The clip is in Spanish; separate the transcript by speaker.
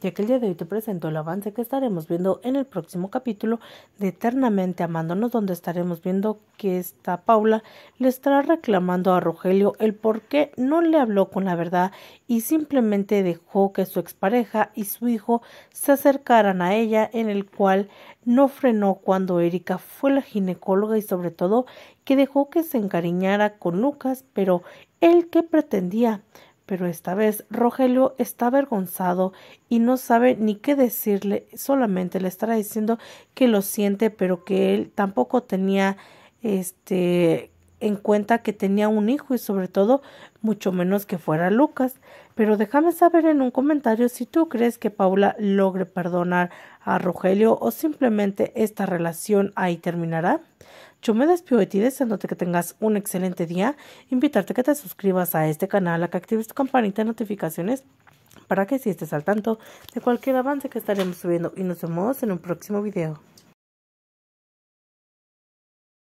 Speaker 1: ya que el día de hoy te presento el avance que estaremos viendo en el próximo capítulo de Eternamente Amándonos, donde estaremos viendo que esta Paula le estará reclamando a Rogelio el por qué no le habló con la verdad y simplemente dejó que su expareja y su hijo se acercaran a ella, en el cual no frenó cuando Erika fue la ginecóloga y sobre todo que dejó que se encariñara con Lucas, pero él que pretendía pero esta vez Rogelio está avergonzado y no sabe ni qué decirle, solamente le estará diciendo que lo siente, pero que él tampoco tenía este en cuenta que tenía un hijo y sobre todo mucho menos que fuera Lucas. Pero déjame saber en un comentario si tú crees que Paula logre perdonar a Rogelio o simplemente esta relación ahí terminará. Yo me despido de ti deseándote que tengas un excelente día, invitarte a que te suscribas a este canal, a que actives tu campanita de notificaciones para que si estés al tanto de cualquier avance que estaremos subiendo y nos vemos en un próximo video.